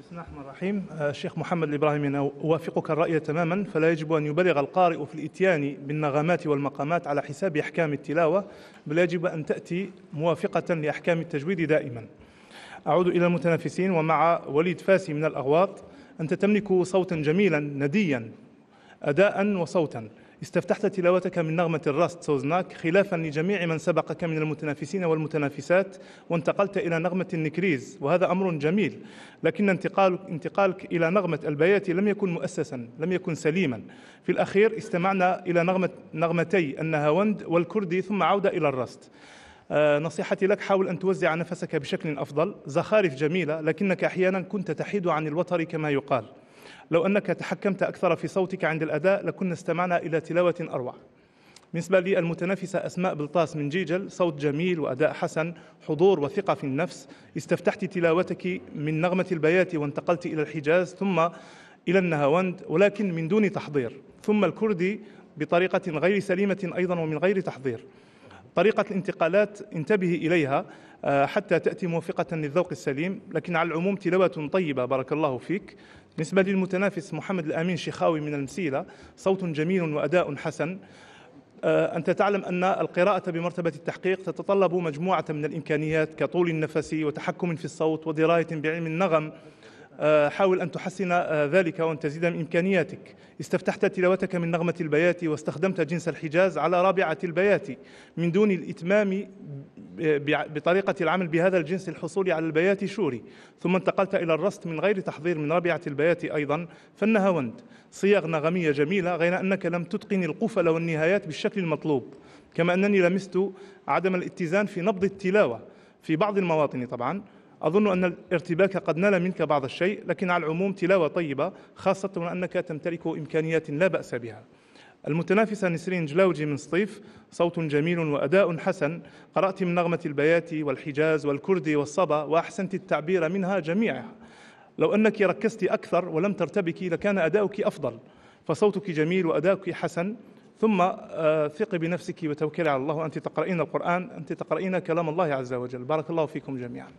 بسم الله الرحمن الرحيم الشيخ آه، محمد الإبراهيمي أنا أوافقك الرأي تماما فلا يجب أن يبلغ القارئ في الإتيان بالنغمات والمقامات على حساب أحكام التلاوة بل يجب أن تأتي موافقة لأحكام التجويد دائما أعود إلى المتنافسين ومع وليد فاسي من الأغواط أنت تملك صوتا جميلا نديا أداء وصوتا استفتحت تلاوتك من نغمة الراست سوزناك خلافا لجميع من سبقك من المتنافسين والمتنافسات وانتقلت إلى نغمة النكريز وهذا أمر جميل لكن انتقالك, انتقالك إلى نغمة البياتي لم يكن مؤسسا لم يكن سليما في الأخير استمعنا إلى نغمة نغمتي النهاوند والكردي ثم عودة إلى الراست آه، نصيحتي لك حاول أن توزع نفسك بشكل أفضل زخارف جميلة لكنك أحيانا كنت تحيد عن الوتر كما يقال لو أنك تحكمت أكثر في صوتك عند الأداء لكنا استمعنا إلى تلاوة أروع بالنسبة للمتنافسة أسماء بلطاس من جيجل صوت جميل وأداء حسن حضور وثقة في النفس استفتحت تلاوتك من نغمة البيات وانتقلت إلى الحجاز ثم إلى النهاوند ولكن من دون تحضير ثم الكردي بطريقة غير سليمة أيضا ومن غير تحضير طريقة الانتقالات انتبه إليها آه، حتى تأتي موافقة للذوق السليم لكن على العموم تلاوة طيبة بارك الله فيك بالنسبة للمتنافس محمد الأمين شيخاوي من المسيلة صوت جميل وأداء حسن آه، أنت تعلم أن القراءة بمرتبة التحقيق تتطلب مجموعة من الإمكانيات كطول النفس وتحكم في الصوت ودراية بعلم النغم آه، حاول أن تحسن آه، ذلك وأن تزيد من إمكانياتك استفتحت تلاوتك من نغمة البيات واستخدمت جنس الحجاز على رابعة البيات من دون الإتمام بطريقة العمل بهذا الجنس الحصول على البيات شوري ثم انتقلت إلى الرست من غير تحضير من ربيعة البيات أيضا فالنهاوند صياغ نغمية جميلة غير أنك لم تتقن القفل والنهايات بالشكل المطلوب كما أنني لمست عدم الاتزان في نبض التلاوة في بعض المواطن طبعا أظن أن الارتباك قد نال منك بعض الشيء لكن على العموم تلاوة طيبة خاصة أنك تمتلك إمكانيات لا بأس بها المتنافسة نسرين جلاوجي من سطيف صوت جميل وأداء حسن قرأت من نغمة البياتي والحجاز والكردي والصبا وأحسنت التعبير منها جميعها لو أنك ركزت أكثر ولم ترتبكي لكان أداؤك أفضل فصوتك جميل وأداؤك حسن ثم آه، ثقي بنفسك وتوكلي على الله أنت تقرأين القرآن أنت تقرأين كلام الله عز وجل بارك الله فيكم جميعا